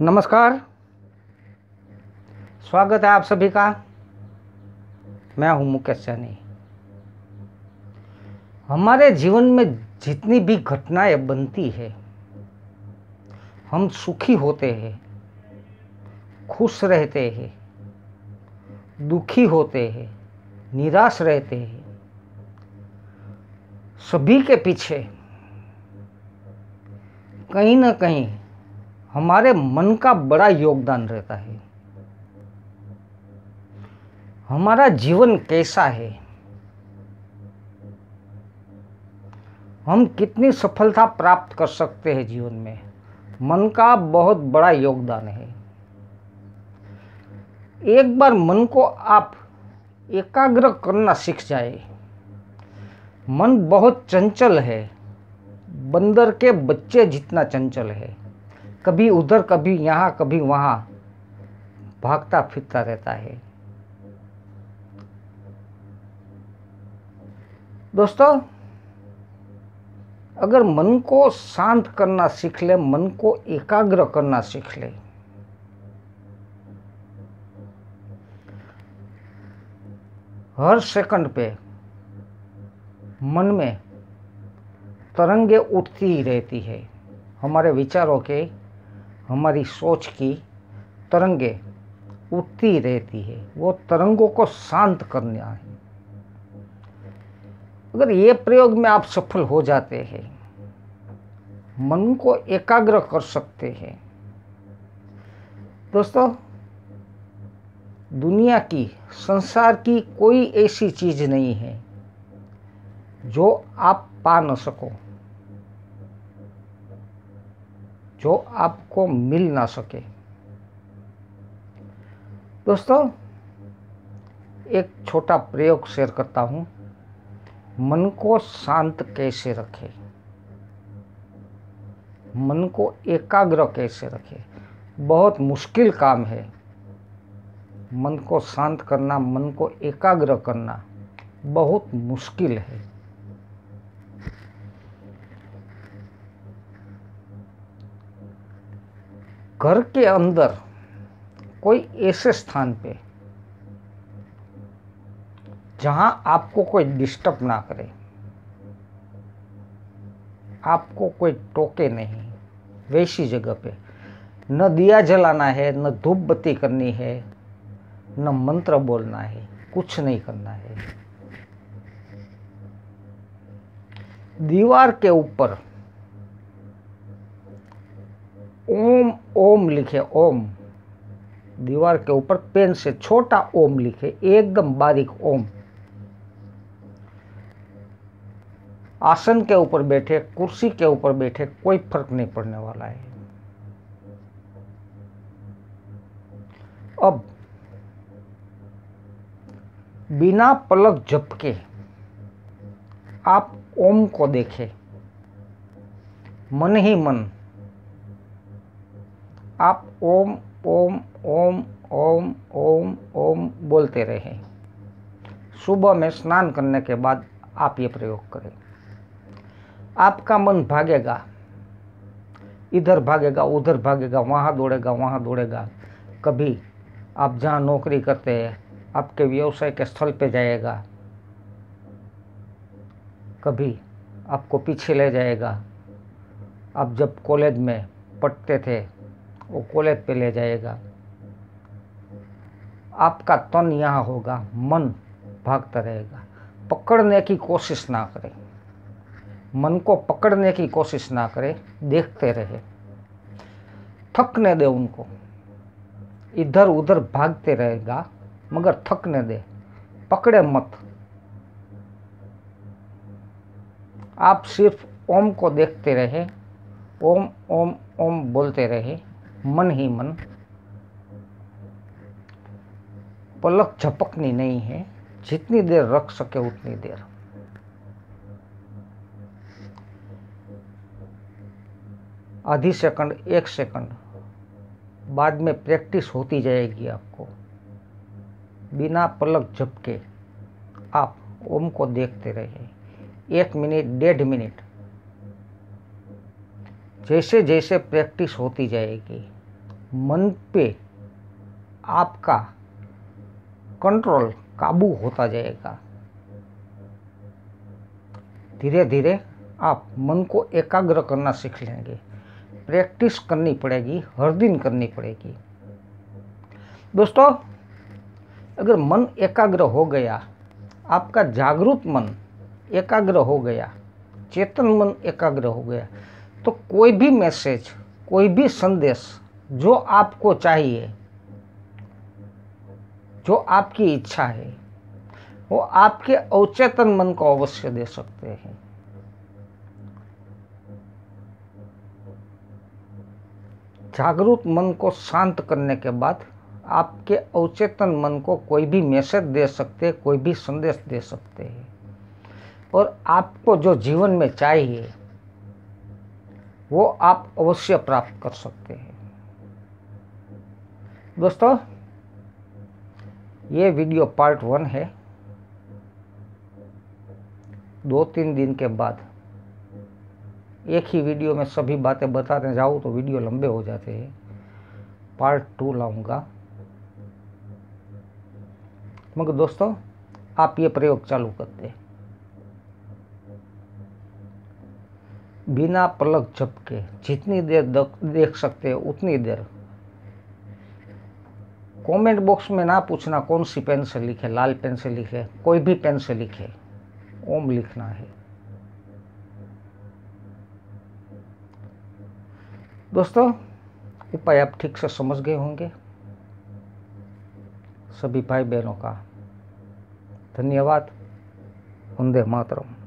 नमस्कार स्वागत है आप सभी का मैं हूं मुकेश सैनी हमारे जीवन में जितनी भी घटनाएं बनती है हम सुखी होते हैं खुश रहते हैं दुखी होते हैं निराश रहते हैं सभी के पीछे कहीं ना कहीं हमारे मन का बड़ा योगदान रहता है हमारा जीवन कैसा है हम कितनी सफलता प्राप्त कर सकते हैं जीवन में मन का बहुत बड़ा योगदान है एक बार मन को आप एकाग्र करना सीख जाए मन बहुत चंचल है बंदर के बच्चे जितना चंचल है कभी उधर कभी यहाँ कभी वहाँ भागता फिरता रहता है दोस्तों अगर मन को शांत करना सीख ले मन को एकाग्र करना सीख ले हर सेकंड पे मन में तरंगे उठती ही रहती है हमारे विचारों के हमारी सोच की तरंगे उठती रहती है वो तरंगों को शांत करना है अगर ये प्रयोग में आप सफल हो जाते हैं मन को एकाग्र कर सकते हैं दोस्तों दुनिया की संसार की कोई ऐसी चीज़ नहीं है जो आप पा न सको जो आपको मिल ना सके दोस्तों एक छोटा प्रयोग शेयर करता हूँ मन को शांत कैसे रखे मन को एकाग्र कैसे रखे बहुत मुश्किल काम है मन को शांत करना मन को एकाग्र करना बहुत मुश्किल है घर के अंदर कोई ऐसे स्थान पे जहां आपको कोई डिस्टर्ब ना करे आपको कोई टोके नहीं वैसी जगह पे न दिया जलाना है न धूप बत्ती करनी है न मंत्र बोलना है कुछ नहीं करना है दीवार के ऊपर ओम ओम लिखे ओम दीवार के ऊपर पेन से छोटा ओम लिखे एकदम बारीक ओम आसन के ऊपर बैठे कुर्सी के ऊपर बैठे कोई फर्क नहीं पड़ने वाला है अब बिना पलक झपके आप ओम को देखें मन ही मन आप ओम ओम ओम ओम ओम ओम बोलते रहें सुबह में स्नान करने के बाद आप ये प्रयोग करें आपका मन भागेगा इधर भागेगा उधर भागेगा वहाँ दौड़ेगा वहाँ दौड़ेगा कभी आप जहाँ नौकरी करते हैं आपके व्यवसाय के स्थल पे जाएगा कभी आपको पीछे ले जाएगा आप जब कॉलेज में पढ़ते थे वो कोलेत पे ले जाएगा आपका तन यहाँ होगा मन भागता रहेगा पकड़ने की कोशिश ना करें मन को पकड़ने की कोशिश ना करें देखते रहे थकने दे उनको इधर उधर भागते रहेगा मगर थकने दे पकड़े मत आप सिर्फ ओम को देखते रहे ओम ओम ओम बोलते रहे मन ही मन पलक झपकनी नहीं है जितनी देर रख सके उतनी देर आधी सेकंड एक सेकंड बाद में प्रैक्टिस होती जाएगी आपको बिना पलक झपके आप ओम को देखते रहे एक मिनट डेढ़ मिनट जैसे जैसे प्रैक्टिस होती जाएगी मन पे आपका कंट्रोल काबू होता जाएगा धीरे धीरे आप मन को एकाग्र करना सीख लेंगे प्रैक्टिस करनी पड़ेगी हर दिन करनी पड़ेगी दोस्तों अगर मन एकाग्र हो गया आपका जागरूक मन एकाग्र हो गया चेतन मन एकाग्र हो गया तो कोई भी मैसेज कोई भी संदेश जो आपको चाहिए जो आपकी इच्छा है वो आपके अवचेतन मन को अवश्य दे सकते हैं जागरूक मन को शांत करने के बाद आपके अवचेतन मन को कोई भी मैसेज दे सकते कोई भी संदेश दे सकते हैं और आपको जो जीवन में चाहिए वो आप अवश्य प्राप्त कर सकते हैं दोस्तों ये वीडियो पार्ट वन है दो तीन दिन के बाद एक ही वीडियो में सभी बातें बताते जाऊँ तो वीडियो लंबे हो जाते हैं पार्ट टू लाऊंगा मगर दोस्तों आप ये प्रयोग चालू करते बिना पलक झपके जितनी देर देख सकते हैं उतनी देर कमेंट बॉक्स में ना पूछना कौन सी पेन से लिखे लाल पेन से लिखे कोई भी पेन से लिखे ओम लिखना है दोस्तों उपाय आप ठीक से समझ गए होंगे सभी भाई बहनों का धन्यवाद वंदे मातरम